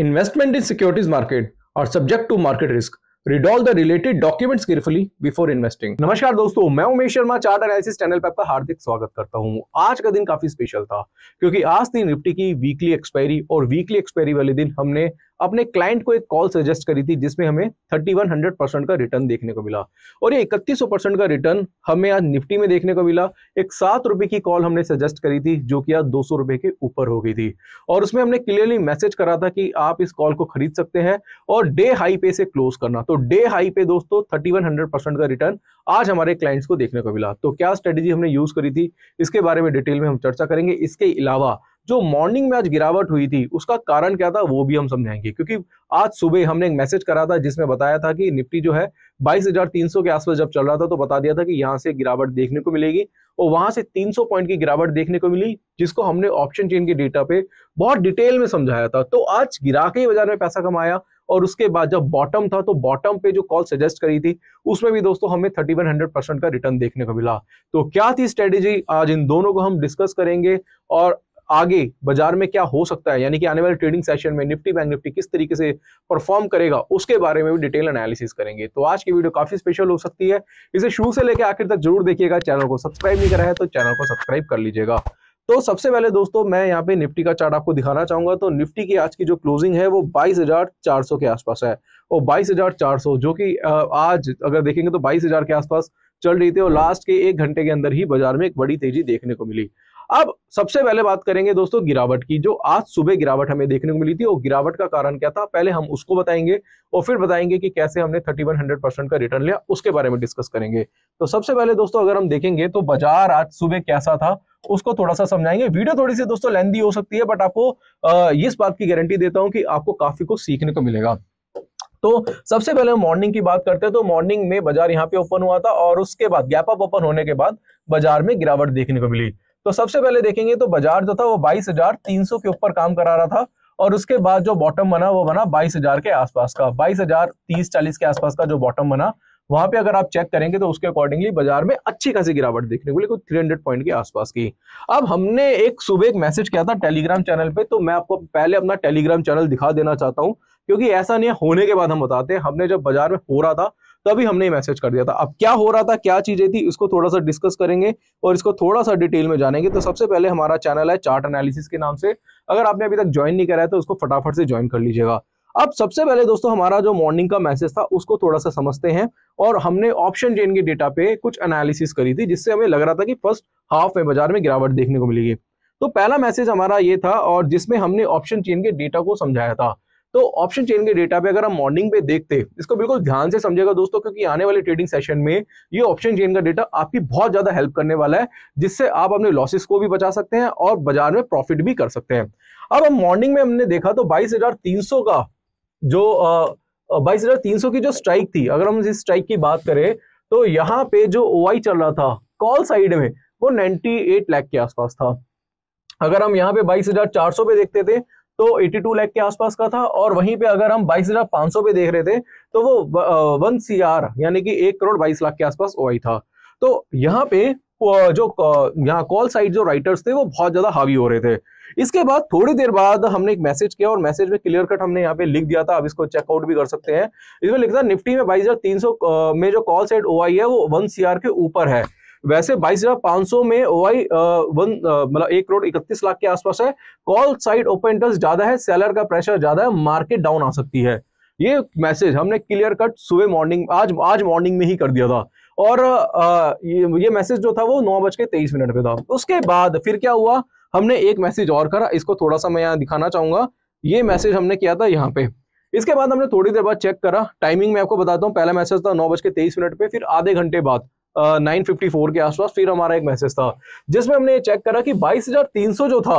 investment in securities market और subject to market risk read the related documents carefully before investing नमस्कार दोस्तों मैं Umesh Sharma chart analysis channel पर आपका हार्दिक स्वागत करता हूं आज का दिन काफी स्पेशल था क्योंकि आज थी निफ्टी की वीकली एक्सपायरी और वीकली एक्सपायरी वाले दिन हमने अपने क्लाइंट को एक कॉल सजेस्ट करी थी जिसमें हमें थर्टी वन हंड्रेड परसेंट का रिटर्न देखने को मिला और ये इकतीस सौ परसेंट का रिटर्न हमें आज निफ्टी में देखने को मिला एक सात रुपए की कॉल हमने सजेस्ट करी थी जो कि आज दो सौ रुपए के ऊपर हो गई थी और उसमें हमने क्लियरली मैसेज करा था कि आप इस कॉल को खरीद सकते हैं और डे हाई पे से क्लोज करना तो डे हाई पे दोस्तों थर्टी वन हंड्रेड परसेंट का रिटर्न आज हमारे क्लाइंट्स को देखने को मिला तो क्या स्ट्रेटेजी हमने यूज करी थी इसके बारे में डिटेल में हम चर्चा करेंगे इसके अलावा जो मॉर्निंग में आज गिरावट हुई थी उसका कारण क्या था वो भी हम समझाएंगे क्योंकि आज सुबह हमने एक मैसेज करा था जिसमें बताया था कि निफ्टी जो है 22,300 के आसपास जब चल रहा था तो बता दिया था कि यहाँ से गिरावट देखने को मिलेगी और वहां से 300 पॉइंट की गिरावट देखने को मिली जिसको हमने ऑप्शन चेन के डेटा पे बहुत डिटेल में समझाया था तो आज गिरा के बाजार में पैसा कमाया और उसके बाद जब बॉटम था तो बॉटम पे जो कॉल सजेस्ट करी थी उसमें भी दोस्तों हमें हंड्रेड परसेंट का रिटर्न देखने को मिला तो क्या थी स्ट्रेटेजी आज इन दोनों को हम डिस्कस करेंगे और आगे बाजार में क्या हो सकता है यानी कि आने वाले ट्रेडिंग सेशन में निफ्टी बैंक निफ्टी किस तरीके से परफॉर्म करेगा उसके बारे में भी डिटेल एनालिसिस करेंगे तो आज की वीडियो काफी स्पेशल हो सकती है इसे शुरू से लेकर आखिर तक जरूर देखिएगा चैनल को सब्सक्राइब नहीं करा है तो चैनल को सब्सक्राइब कर लीजिएगा तो सबसे पहले दोस्तों मैं यहाँ पे निफ्टी का चार्ट आपको दिखाना चाहूंगा तो निफ्टी की आज की जो क्लोजिंग है वो 22,400 के आसपास है और 22,400 जो कि आज अगर देखेंगे तो 22,000 के आसपास चल रही थी और लास्ट के एक घंटे के अंदर ही बाजार में एक बड़ी तेजी देखने को मिली अब सबसे पहले बात करेंगे दोस्तों गिरावट की जो आज सुबह गिरावट हमें देखने को मिली थी और गिरावट का कारण क्या था पहले हम उसको बताएंगे और फिर बताएंगे कि कैसे हमने 3100 परसेंट का रिटर्न लिया उसके बारे में डिस्कस करेंगे तो सबसे पहले दोस्तों अगर हम देखेंगे तो बाजार आज सुबह कैसा था उसको थोड़ा सा समझाएंगे वीडियो थोड़ी सी दोस्तों लेंदी हो सकती है बट आपको इस बात की गारंटी देता हूं कि आपको काफी कुछ सीखने को मिलेगा तो सबसे पहले हम मॉर्निंग की बात करते हैं तो मॉर्निंग में बाजार यहाँ पे ओपन हुआ था और उसके बाद गैप अप ओपन होने के बाद बाजार में गिरावट देखने को मिली तो सबसे पहले देखेंगे तो बाजार जो था वो 22,300 के ऊपर काम करा रहा था और उसके बाद जो बॉटम बना वो बना 22,000 के आसपास का 22,000 30 40 के आसपास का जो बॉटम बना वहां पे अगर आप चेक करेंगे तो उसके अकॉर्डिंगली बाजार में अच्छी खासी गिरावट देखने को लेकिन थ्री हंड्रेड पॉइंट के आसपास की अब हमने एक सुबह एक मैसेज किया था टेलीग्राम चैनल पे तो मैं आपको पहले अपना टेलीग्राम चैनल दिखा देना चाहता हूँ क्योंकि ऐसा नहीं होने के बाद हम बताते हैं हमने जब बाजार में हो रहा था तभी हमने मैसेज कर दिया था अब क्या हो रहा था क्या चीजें थी इसको थोड़ा सा डिस्कस करेंगे और इसको थोड़ा सा डिटेल में जानेंगे तो सबसे पहले हमारा चैनल है चार्ट एनालिसिस के नाम से अगर आपने अभी तक ज्वाइन नहीं कराया तो उसको फटाफट से ज्वाइन कर लीजिएगा अब सबसे पहले दोस्तों हमारा जो मॉर्निंग का मैसेज था उसको थोड़ा सा समझते हैं और हमने ऑप्शन चेन के डेटा पे कुछ एनालिसिस करी थी जिससे हमें लग रहा था कि फर्स्ट हाफ में बाजार में गिरावट देखने को मिलेगी तो पहला मैसेज हमारा ये था और जिसमें हमने ऑप्शन चेन के डेटा को समझाया था तो ऑप्शन चेन के डेटा पे अगर हम मॉर्निंग पे देखते इसको बिल्कुल ध्यान से समझेगा दोस्तों क्योंकि आने वाले ट्रेडिंग सेशन में ये ऑप्शन चेन का डेटा आपकी बहुत ज्यादा हेल्प करने वाला है जिससे आप अपने लॉसेस को भी बचा सकते हैं और बाजार में प्रॉफिट भी कर सकते हैं अब हम मॉर्निंग में हमने देखा तो बाईस का जो बाईस हजार की जो स्ट्राइक थी अगर हम इस स्ट्राइक की बात करें तो यहाँ पे जो ओ चल रहा था कॉल साइड में वो नाइनटी लाख के आसपास था अगर हम यहाँ पे 22,400 पे देखते थे तो 82 लाख के आसपास का था और वहीं पे अगर हम बाईस हजार पांच सौ पे देख रहे थे तो वो वन सी आर यानी कि एक करोड़ बाईस लाख के आसपास ओ था तो यहाँ पे जो यहाँ कॉल साइड जो राइटर्स थे वो बहुत ज्यादा हावी हो रहे थे इसके बाद थोड़ी देर बाद हमने एक मैसेज किया और मैसेज में क्लियर कट हमने यहाँ पे लिख दिया था आप इसको चेकआउट भी कर सकते हैं इसमें लिखता है निफ्टी में बाईस हजार तीन सौ में जो कॉल साइड ओ है वो वन सीआर के ऊपर है वैसे बाईस हजार पांच सौ में ओ आई वन मतलब एक करोड़ इकतीस लाख के आसपास है कॉल साइड ओपन इंटरेस्ट ज्यादा है सेलर का प्रेशर ज्यादा है मार्केट डाउन आ सकती है ये मैसेज हमने क्लियर कट सुबह मॉर्निंग आज आज मॉर्निंग में ही कर दिया था और आ, ये, ये मैसेज जो था वो नौ बज के तेईस मिनट पे था उसके बाद फिर क्या हुआ हमने एक मैसेज और करा इसको थोड़ा सा मैं यहाँ दिखाना चाहूंगा ये मैसेज हमने किया था यहाँ पे इसके बाद हमने थोड़ी देर बाद चेक करा टाइमिंग मैं आपको बताता हूँ पहला मैसेज था नौ बज के तेईस मिनट पे फिर आधे घंटे बाद 954 के आसपास फिर हमारा एक मैसेज था जिसमें हमने ये चेक करा कि 22,300 जो था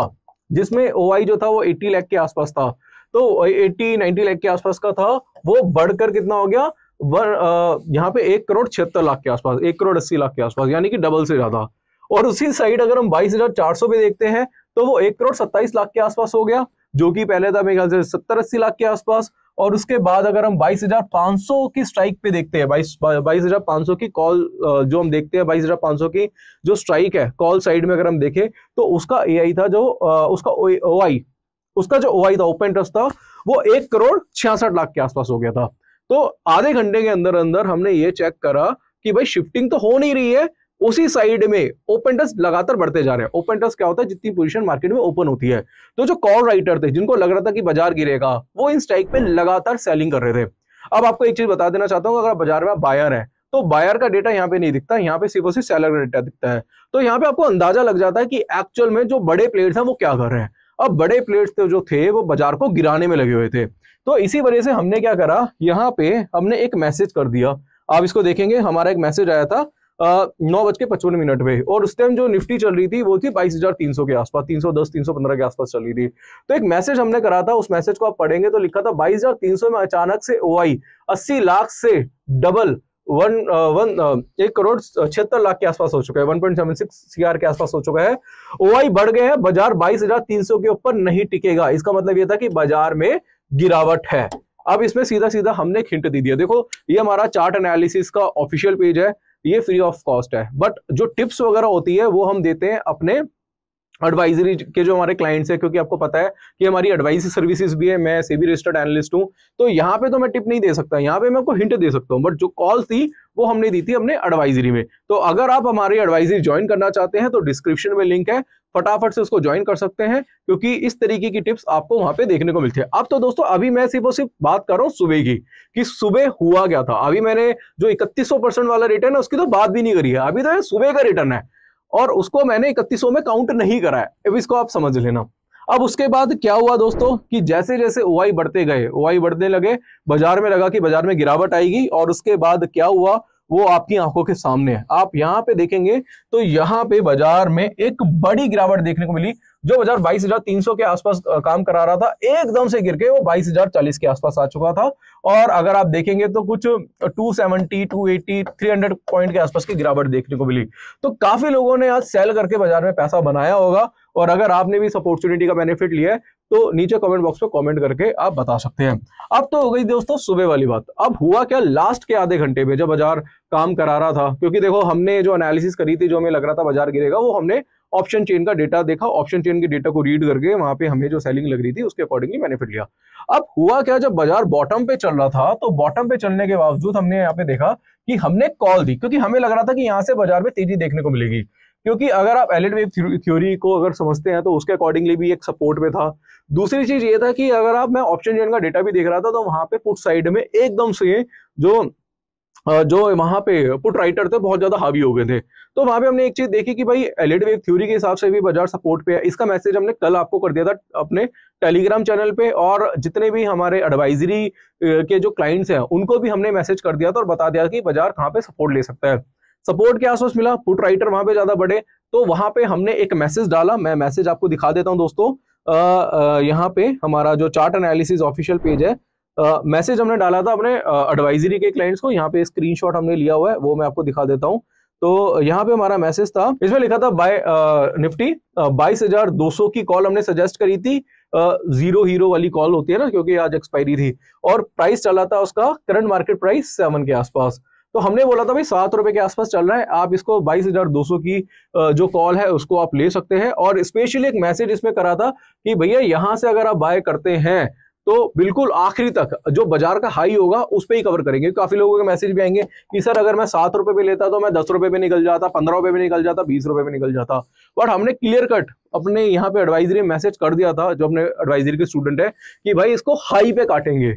जिसमें ओ जो था वो 80 लाख के आसपास था तो 80 90 लाख के आसपास का था वो बढ़कर कितना हो गया वन यहाँ पे एक करोड़ छिहत्तर लाख के आसपास एक करोड़ अस्सी लाख के आसपास यानी कि डबल से ज्यादा और उसी साइड अगर हम बाईस हजार चार सौ पे देखते हैं तो वो एक करोड़ सत्ताईस लाख के आसपास हो गया जो कि पहले था मेरे ख्याल से सत्तर अस्सी लाख के आसपास और उसके बाद अगर हम 22,500 की स्ट्राइक पे देखते हैं बाईस बाईस की कॉल जो हम देखते हैं 22,500 की जो स्ट्राइक है कॉल साइड में अगर हम देखें तो उसका ए था जो उसका ओ उसका जो ओ था ओपन ट्रस्ट था वो एक करोड़ छियासठ लाख के आसपास हो गया था तो आधे घंटे के अंदर अंदर हमने ये चेक करा कि भाई शिफ्टिंग तो हो नहीं रही है उसी साइड में ओपन इंटरेस्ट लगातार बढ़ते जा रहे हैं ओपन इंटरेस्ट क्या होता है जितनी पोजीशन मार्केट में ओपन होती है तो जो कॉल राइटर थे जिनको लग रहा था कि बाजार गिरेगा वो इन स्ट्राइक पे लगातार सेलिंग कर रहे थे अब आपको एक चीज बता देना चाहता हूँ अगर बाजार में बायर है तो बायर का डेटा यहाँ पे नहीं दिखता यहाँ पे सिर्फ सिर्फ सेलर का डेटा दिखता है तो यहाँ पे आपको अंदाजा लग जाता है कि एक्चुअल में जो बड़े प्लेयर्स हैं वो क्या कर रहे हैं अब बड़े प्लेयर्स जो थे वो बाजार को गिराने में लगे हुए थे तो इसी वजह से हमने क्या करा यहाँ पे हमने एक मैसेज कर दिया आप इसको देखेंगे हमारा एक मैसेज आया था नौ बज के पचपन मिनट पे और उस टाइम जो निफ्टी चल रही थी वो थी बाईस हजार तीन सौ के आसपास तीन सौ दस तीन सौ पंद्रह के आसपास चल रही थी तो एक मैसेज हमने करा था उस मैसेज को आप पढ़ेंगे तो लिखा था बाईस हजार तीन सौ में अचानक से ओ आई अस्सी लाख से डबल वन वन एक करोड़ छिहत्तर लाख के आसपास हो चुका है one point seven six C R के आसपास हो चुका है ओ आई बढ़ गए हैं बाजार बाईस हजार तीन सौ के ऊपर नहीं टिकेगा इसका मतलब यह था कि बाजार में गिरावट है अब इसमें सीधा सीधा हमने खिंट दे दिया देखो ये हमारा चार्ट एनालिसिस का ऑफिशियल पेज है ये फ्री ऑफ कॉस्ट है बट जो टिप्स वगैरह होती है वो हम देते हैं अपने एडवाइजरी के जो हमारे क्लाइंट्स हैं क्योंकि आपको पता है कि हमारी एडवाइजरी सर्विसेज भी है मैं सेबी रजिस्टर्ड एनालिस्ट हूँ तो यहाँ पे तो मैं टिप नहीं दे सकता यहाँ पे मैं आपको हिंट दे सकता हूँ बट जो कॉल थी वो हमने दी थी हमने एडवाइजरी में तो अगर आप हमारी एडवाइजरी ज्वाइन करना चाहते हैं तो डिस्क्रिप्शन में लिंक है फटाफट से उसको ज्वाइन कर सकते हैं क्योंकि इस तरीके की टिप्स आपको वहां पे देखने को मिलती है अब तो दोस्तों अभी मैं सिर्फ और सिर्फ बात कर रहा हूँ सुबह की कि सुबह हुआ क्या था अभी मैंने जो इकतीस परसेंट वाला रिटर्न है उसकी तो बात भी नहीं करी है अभी तो सुबह का रिटर्न है और उसको मैंने इकतीसों में काउंट नहीं कराया अब इसको आप समझ लेना अब उसके बाद क्या हुआ दोस्तों कि जैसे जैसे ओ बढ़ते गए ओ बढ़ने लगे बाजार में लगा कि बाजार में गिरावट आएगी और उसके बाद क्या हुआ वो आपकी आंखों के सामने है आप यहां पे देखेंगे तो यहां पे बाजार में एक बड़ी गिरावट देखने को मिली जो बाजार बाईस हजार तीन सौ के आसपास काम करा रहा था एकदम से गिर के वो बाईस हजार चालीस के आसपास आ चुका था और अगर आप देखेंगे तो कुछ two seventy two eighty three hundred point के आसपास की गिरावट देखने को मिली तो काफी लोगों ने आज सेल करके बाजार में पैसा बनाया होगा और अगर आपने भी इस अपॉर्चुनिटी का बेनिफिट लिया है तो नीचे कमेंट बॉक्स में कमेंट करके आप बता सकते हैं अब तो हो गई दोस्तों सुबह वाली बात अब हुआ क्या लास्ट के आधे घंटे में जब बाजार काम करा रहा था क्योंकि देखो हमने जो एनालिसिस करी थी जो हमें लग रहा था बाजार गिरेगा वो हमने ऑप्शन चेन का डेटा देखा ऑप्शन चेन के डेटा को रीड करके वहां पे हमें जो सेलिंग लग रही थी उसके अकॉर्डिंगली बेनिफिट लिया अब हुआ क्या जब बाजार बॉटम पे चल रहा था तो बॉटम पे चलने के बावजूद हमने यहाँ पे देखा कि हमने कॉल दी क्योंकि हमें लग रहा था कि यहाँ से बाजार में तेजी देखने को मिलेगी क्योंकि अगर आप एलिड वेव थ्योरी को अगर समझते हैं तो उसके अकॉर्डिंगली भी एक सपोर्ट में था दूसरी चीज ये था कि अगर आप मैं ऑप्शन चेन का डेटा भी देख रहा था तो वहां पे पुट साइड में एकदम से जो जो वहाँ पे पुट राइटर थे बहुत ज़्यादा हावी हो गए थे तो वहां पे हमने एक चीज़ देखी कि भाई एलिड वेव थ्योरी के हिसाब से भी बाजार सपोर्ट पे है इसका मैसेज हमने कल आपको कर दिया था अपने टेलीग्राम चैनल पे और जितने भी हमारे एडवाइजरी के जो क्लाइंट्स हैं उनको भी हमने मैसेज कर दिया था और बता दिया कि बाजार कहाँ पे सपोर्ट ले सकता है सपोर्ट के आसपास मिला पुट राइटर वहां पे ज़्यादा बढ़े तो वहां पे हमने एक मैसेज डाला मैं मैसेज आपको दिखा देता हूँ दोस्तों यहाँ पे हमारा जो चार्ट एनालिसिस ऑफिशियल पेज है मैसेज हमने डाला था अपने एडवाइजरी के क्लाइंट्स को यहाँ पे स्क्रीन हमने लिया हुआ है वो मैं आपको दिखा देता हूँ तो यहाँ पे हमारा मैसेज था इसमें लिखा था बाय निफ्टी बाईस हजार दो सौ की कॉल हमने सजेस्ट करी थी जीरो हीरो वाली कॉल होती है ना क्योंकि आज एक्सपायरी थी और प्राइस चला था उसका करंट मार्केट प्राइस सेवन के आसपास तो हमने बोला था भाई सात रुपए के आसपास चल रहा है आप इसको बाईस हजार दो सौ की जो कॉल है उसको आप ले सकते हैं और स्पेशली एक मैसेज इसमें करा था कि भैया यहाँ से अगर आप बाय करते हैं तो बिल्कुल आखिरी तक जो बाजार का हाई होगा उस पर ही कवर करेंगे काफी लोगों के मैसेज भी आएंगे कि सर अगर मैं सात रुपए पे लेता तो मैं दस रुपए पे निकल जाता पंद्रह रुपए पे निकल जाता बीस रुपए पे निकल जाता बट हमने क्लियर कट अपने यहाँ पे एडवाइजरी मैसेज कर दिया था जो अपने एडवाइजरी के स्टूडेंट है कि भाई इसको हाई पे काटेंगे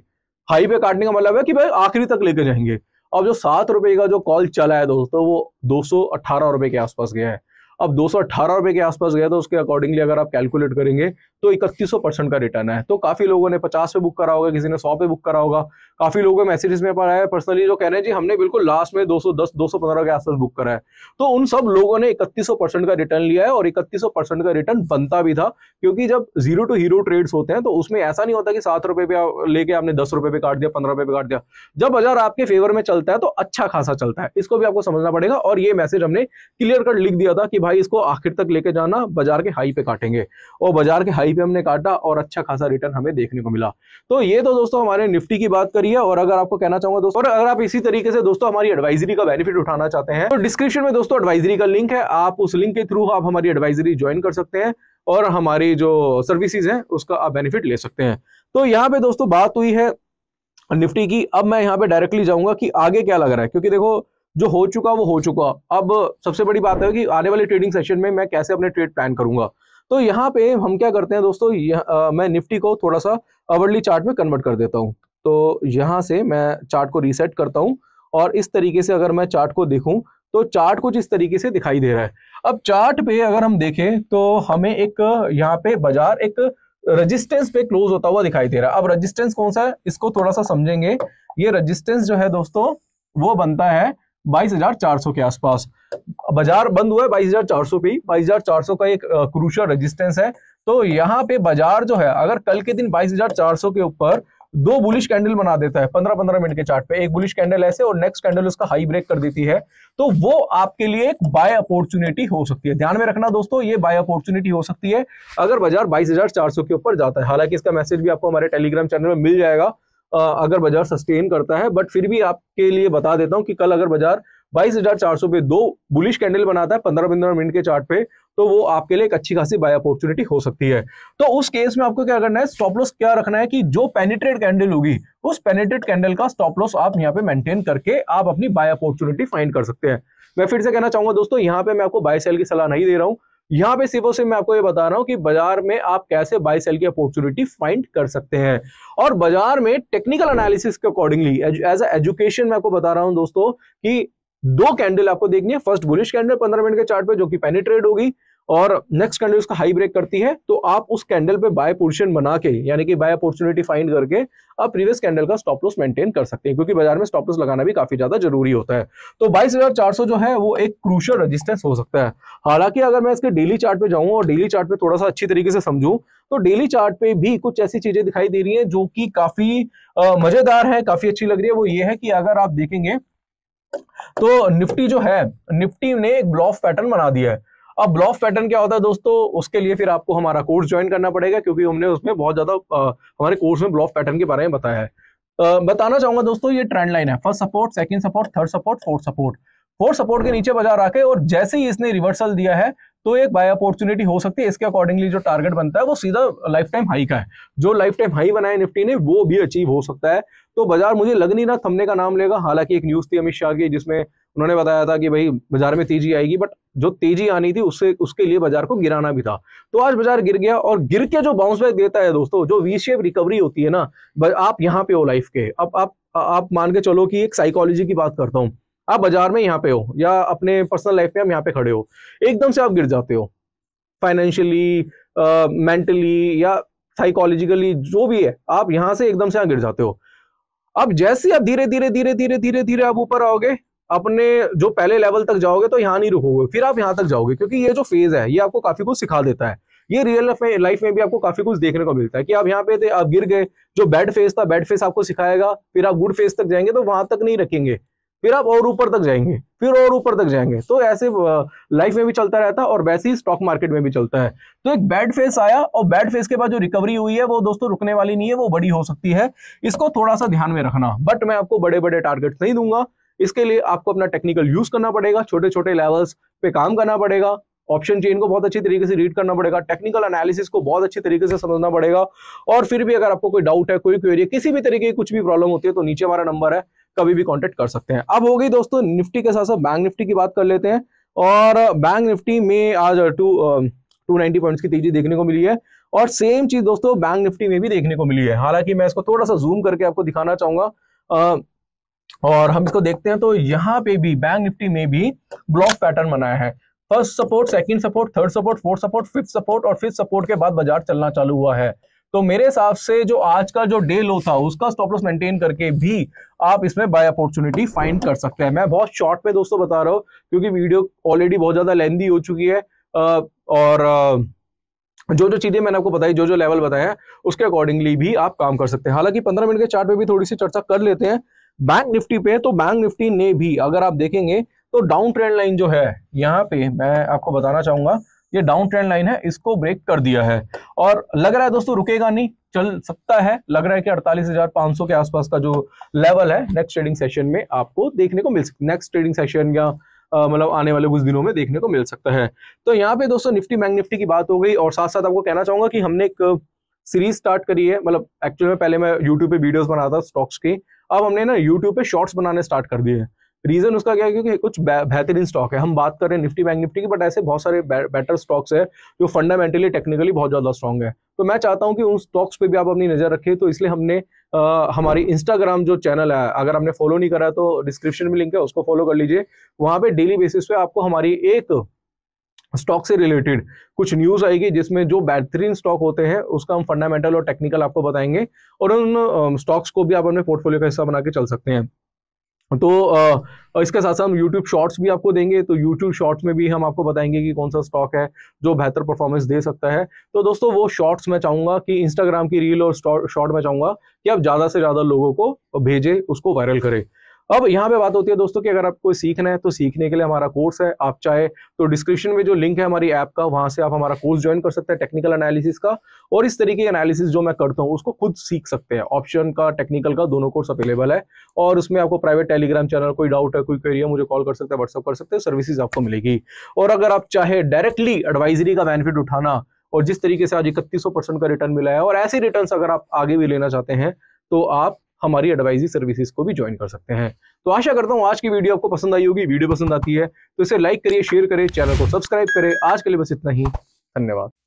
हाई पे काटने का मतलब है कि भाई आखिरी तक लेके जाएंगे अब जो सात रुपए का जो कॉल चला है दोस्तों वो दो सौ के आसपास गया है अब दो रुपए के आसपास गया तो उसके अकॉर्डिंगली अगर आप कैलकुलेट करेंगे तो इकतीस परसेंट का रिटर्न है तो काफी लोगों ने पचास पे बुक करा होगा किसी ने सौ पे बुक करा होगा काफी लोगों के मैसेजेस में पर आया पर्सनली जो कह रहे हैं जी हमने बिल्कुल लास्ट में 210 215 के आसपास बुक करा है तो उन सब लोगों ने इकतीस परसेंट का रिटर्न लिया है और इकतीस परसेंट का रिटर्न बनता भी था क्योंकि जब जीरो टू हीरो ट्रेड्स होते हैं तो उसमें ऐसा नहीं होता कि सात रुपए पे लेके आपने दस रुपए पे काट दिया पंद्रह रुपए पे काट दिया जब बाजार आपके फेवर में चलता है तो अच्छा खासा चलता है इसको भी आपको समझना पड़ेगा और ये मैसेज हमने क्लियर कट लिख दिया था कि भाई इसको आखिर तक लेके जाना बाजार के हाई पे काटेंगे और बाजार के हाई पे हमने काटा और अच्छा खासा रिटर्न हमें देखने को मिला तो ये तो दोस्तों हमारे निफ्टी की बात करी है और अगर आपको कहना चाहूंगा दोस्तों और अगर आप इसी तरीके से दोस्तों हमारी एडवाइजरी का बेनिफिट उठाना चाहते हैं तो डिस्क्रिप्शन में दोस्तों एडवाइजरी का लिंक है आप उस लिंक के थ्रू आप हमारी एडवाइजरी ज्वाइन कर सकते हैं और हमारी जो सर्विसेज हैं उसका आप बेनिफिट ले सकते हैं तो यहाँ पे दोस्तों बात हुई है निफ्टी की अब मैं यहाँ पे डायरेक्टली जाऊंगा कि आगे क्या लग रहा है क्योंकि देखो जो हो चुका वो हो चुका अब सबसे बड़ी बात है कि आने वाले ट्रेडिंग सेशन में मैं कैसे अपने ट्रेड प्लान करूंगा तो यहाँ पे हम क्या करते हैं दोस्तों आ, मैं निफ्टी को थोड़ा सा अवर्डली चार्ट में कन्वर्ट कर देता हूँ तो यहाँ से मैं चार्ट को रीसेट करता हूँ और इस तरीके से अगर मैं चार्ट को देखूँ तो चार्ट कुछ इस तरीके से दिखाई दे रहा है अब चार्ट पे अगर हम देखें तो हमें एक यहाँ पे बाजार एक रेजिस्टेंस पे क्लोज होता हुआ दिखाई दे रहा है अब रेजिस्टेंस कौन सा है इसको थोड़ा सा समझेंगे ये रेजिस्टेंस जो है दोस्तों वो बनता है 22,400 के आसपास बाजार बंद हुआ है 22,400 पे 22,400 का एक क्रूशल रेजिस्टेंस है तो यहाँ पे बाजार जो है अगर कल के दिन 22,400 के ऊपर दो बुलिश कैंडल बना देता है पंद्रह पंद्रह मिनट के चार्ट पे एक बुलिश कैंडल ऐसे और नेक्स्ट कैंडल उसका हाई ब्रेक कर देती है तो वो आपके लिए एक बाय अपॉर्चुनिटी हो सकती है ध्यान में रखना दोस्तों ये बाय अपॉर्चुनिटी हो सकती है अगर बाजार 22,400 के ऊपर जाता है हालांकि इसका मैसेज भी आपको हमारे टेलीग्राम चैनल में मिल जाएगा अगर बाजार सस्टेन करता है बट फिर भी आपके लिए बता देता हूं कि कल अगर बाजार बाईस हजार चार सौ पे दो बुलिश कैंडल बनाता है पंद्रह पंद्रह मिनट के चार्ट पे तो वो आपके लिए एक अच्छी खासी बाय अपॉर्चुनिटी हो सकती है तो उस केस में आपको क्या करना है स्टॉप लॉस क्या रखना है कि जो पेनिट्रेट कैंडल होगी उस पेनिट्रेट कैंडल का स्टॉप लॉस आप यहाँ पे मेंटेन करके आप अपनी बाय अपॉर्चुनिटी फाइंड कर सकते हैं मैं फिर से कहना चाहूंगा दोस्तों यहाँ पे मैं आपको बाय सेल की सलाह नहीं दे रहा हूँ यहां पे सिर्फ और सिर्फ मैं आपको ये बता रहा हूं कि बाजार में आप कैसे बाय सेल की अपॉर्चुनिटी फाइंड कर सकते हैं और बाजार में टेक्निकल एनालिसिस के अकॉर्डिंगली एज एजुकेशन मैं आपको बता रहा हूं दोस्तों कि दो कैंडल आपको देखनी है फर्स्ट बुलिश कैंडल पंद्रह मिनट के चार्ट पे जो कि पेनिट्रेट होगी और नेक्स्ट कैंडल उसका हाई ब्रेक करती है तो आप उस कैंडल पे बाय पोजिशन बना के यानी कि बाय अपॉर्चुनिटी फाइंड करके आप प्रीवियस कैंडल का स्टॉप लॉस मेंटेन कर सकते हैं क्योंकि बाजार में स्टॉप लॉस लगाना भी काफी ज्यादा जरूरी होता है तो 22,400 जो है वो एक क्रूशल रजिस्टेंस हो सकता है हालांकि अगर मैं इसके डेली चार्ट पे जाऊँ और डेली चार्ट पे थोड़ा सा अच्छी तरीके से समझू तो डेली चार्ट पे भी कुछ ऐसी चीजें दिखाई दे रही है जो की काफी मजेदार है काफी अच्छी लग रही है वो ये है कि अगर आप देखेंगे तो निफ्टी जो है निफ्टी ने एक ब्लॉफ पैटर्न बना दिया है अब ब्लॉक पैटर्न क्या होता है दोस्तों उसके लिए फिर आपको हमारा कोर्स ज्वाइन करना पड़ेगा क्योंकि हमने उसमें बहुत ज़्यादा हमारे कोर्स में ब्लॉक पैटर्न के बारे में बताया है बताना चाहूंगा दोस्तों ये ट्रेंड लाइन है first support second support third support fourth support fourth support के नीचे बाजार आके और जैसे ही इसने रिवर्सल दिया है तो एक बाय अपॉर्चुनिटी हो सकती है इसके अकॉर्डिंगली जो टारगेट बनता है वो सीधा लाइफ टाइम हाई का है जो लाइफ टाइम हाई बनाए निफ्टी ने वो भी अचीव हो सकता है तो बाजार मुझे लग नहीं रहा थमने का नाम लेगा हालांकि एक न्यूज थी अमित शाह की जिसमें उन्होंने बताया था कि भाई बाजार में तेजी आएगी बट जो तेजी आनी थी उससे उसके लिए बाजार को गिराना भी था तो आज बाजार गिर गया और गिर के जो बाउंस बैक देता है दोस्तों जो वी शेप रिकवरी होती है ना आप यहाँ पे हो लाइफ के अब आप आप मान के चलो कि एक साइकोलॉजी की बात करता हूँ आप बाजार में यहाँ पे हो या अपने पर्सनल लाइफ में हम यहाँ पे खड़े हो एकदम से आप गिर जाते हो फाइनेंशियली मेंटली या साइकोलॉजिकली जो भी है आप यहाँ से एकदम से यहाँ गिर जाते हो अब जैसे आप धीरे धीरे धीरे धीरे धीरे धीरे आप ऊपर आओगे अपने जो पहले लेवल तक जाओगे तो यहाँ नहीं रुकोगे फिर आप यहाँ तक जाओगे क्योंकि ये जो फेज है ये आपको काफी कुछ सिखा देता है ये रियल में लाइफ में भी आपको काफी कुछ देखने को मिलता है कि आप यहाँ पे थे आप गिर गए जो बैड फेज था बैड फेज आपको सिखाएगा फिर आप गुड फेज तक जाएंगे तो वहां तक नहीं रखेंगे फिर आप और ऊपर तक जाएंगे फिर और ऊपर तक जाएंगे तो ऐसे लाइफ में भी चलता रहता है और वैसे ही स्टॉक मार्केट में भी चलता है तो एक बैड फेस आया और बैड फेस के बाद जो रिकवरी हुई है वो दोस्तों रुकने वाली नहीं है वो बड़ी हो सकती है इसको थोड़ा सा ध्यान में रखना बट मैं आपको बड़े बड़े टारगेट नहीं दूंगा इसके लिए आपको अपना टेक्निकल यूज करना पड़ेगा छोटे छोटे लेवल्स पे काम करना पड़ेगा ऑप्शन चेन को बहुत अच्छी तरीके से रीड करना पड़ेगा टेक्निकल एनालिसिस को बहुत अच्छी तरीके से समझना पड़ेगा और फिर भी अगर आपको कोई डाउट है कोई क्वेरी किसी भी तरीके की कुछ भी प्रॉब्लम होती है तो नीचे हमारा नंबर है कभी भी कॉन्टेक्ट कर सकते हैं अब हो गई दोस्तों निफ्टी के साथ साथ बैंक निफ्टी की बात कर लेते हैं और बैंक निफ्टी में आज टू टू नाइनटी पॉइंट्स की तेजी देखने को मिली है और सेम चीज दोस्तों बैंक निफ्टी में भी देखने को मिली है हालांकि मैं इसको थोड़ा सा जूम करके आपको दिखाना चाहूंगा और हम इसको देखते हैं तो यहाँ पे भी बैंक निफ्टी में भी ब्लॉक पैटर्न बनाया है first support second support third support fourth support fifth support और फिफ्थ सपोर्ट के बाद बाजार चलना चालू हुआ है तो मेरे हिसाब से जो आज का जो डे लो था उसका स्टॉप लॉस मेंटेन करके भी आप इसमें बाय अपॉर्चुनिटी फाइंड कर सकते हैं मैं बहुत शॉर्ट में दोस्तों बता रहा हूँ क्योंकि वीडियो ऑलरेडी बहुत ज़्यादा लेंदी हो चुकी है और जो जो चीज़ें मैंने आपको बताई जो जो लेवल बताया उसके अकॉर्डिंगली भी आप काम कर सकते हैं हालांकि पंद्रह मिनट के चार्ट में भी थोड़ी सी चर्चा कर लेते हैं बैंक निफ्टी पे तो बैंक निफ्टी ने भी अगर आप देखेंगे तो डाउन ट्रेंड लाइन जो है यहाँ पे मैं आपको बताना चाहूंगा ये डाउन ट्रेंड लाइन है इसको ब्रेक कर दिया है और लग रहा है दोस्तों रुकेगा नहीं चल सकता है लग रहा है कि 48,500 के आसपास का जो लेवल है नेक्स्ट ट्रेडिंग सेशन में आपको देखने को मिल सकता नेक्स्ट ट्रेडिंग सेशन या मतलब आने वाले कुछ दिनों में देखने को मिल सकता है तो यहाँ पे दोस्तों निफ्टी बैंक निफ्टी की बात हो गई और साथ साथ आपको कहना चाहूंगा कि हमने एक सीरीज स्टार्ट करी है मतलब एक्चुअली में पहले मैं यूट्यूब पे वीडियोज बनाता स्टॉक्स की अब हमने ना यूट्यूब पे शॉर्ट्स बनाने स्टार्ट कर दिए रीजन उसका क्या है क्योंकि कुछ बेहतरीन स्टॉक है हम बात कर रहे हैं निफ्टी बैंक निफ्टी की बट ऐसे बहुत सारे बेटर स्टॉक्स है जो फंडामेंटली टेक्निकली बहुत ज़्यादा स्ट्रॉग है तो मैं चाहता हूँ कि उन स्टॉक्स पे भी आप अपनी नज़र रखें तो इसलिए हमने आ, हमारी इंस्टाग्राम जो चैनल है अगर हमने फॉलो नहीं करा तो डिस्क्रिप्शन में लिंक है उसको फॉलो कर लीजिए वहां पर डेली बेसिस पे आपको हमारी एक स्टॉक से रिलेटेड कुछ न्यूज आएगी जिसमें जो बेहतरीन स्टॉक होते हैं उसका हम फंडामेंटल और टेक्निकल आपको बताएंगे और उन स्टॉक्स को भी आप अपने पोर्टफोलियो का हिस्सा बना के चल सकते हैं तो इसके साथ साथ हम यूट्यूब शॉर्ट्स भी आपको देंगे तो यूट्यूब शॉर्ट्स में भी हम आपको बताएंगे कि कौन सा स्टॉक है जो बेहतर परफॉर्मेंस दे सकता है तो दोस्तों वो शॉर्ट्स मैं चाहूंगा कि इंस्टाग्राम की रील और शॉर्ट मैं चाहूंगा कि आप ज़्यादा से ज़्यादा लोगों को भेजें उसको वायरल करें अब यहाँ पे बात होती है दोस्तों कि अगर आपको सीखना है तो सीखने के लिए हमारा कोर्स है आप चाहे तो डिस्क्रिप्शन में जो लिंक है हमारी ऐप का वहाँ से आप हमारा कोर्स ज्वाइन कर सकते हैं टेक्निकल एनालिसिस का और इस तरीके की एनालिसिस जो मैं करता हूँ उसको खुद सीख सकते हैं ऑप्शन का टेक्निकल का दोनों कोर्स अवेलेबल है और उसमें आपको प्राइवेट टेलीग्राम चैनल कोई डाउट है कोई क्वेरी है मुझे कॉल कर सकते हैं व्हाट्सअप कर सकते हैं सर्विसेज आपको मिलेगी और अगर आप चाहे डायरेक्टली एडवाइजरी का बेनिफिट उठाना और जिस तरीके से आज इकतीस परसेंट का रिटर्न मिला है और ऐसे रिटर्न अगर आप आगे भी लेना चाहते हैं तो आप हमारी एडवाइजरी सर्विसेज को भी ज्वाइन कर सकते हैं तो आशा करता हूँ आज की वीडियो आपको पसंद आई होगी वीडियो पसंद आती है तो इसे लाइक करिए शेयर करें चैनल को सब्सक्राइब करें आज के लिए बस इतना ही धन्यवाद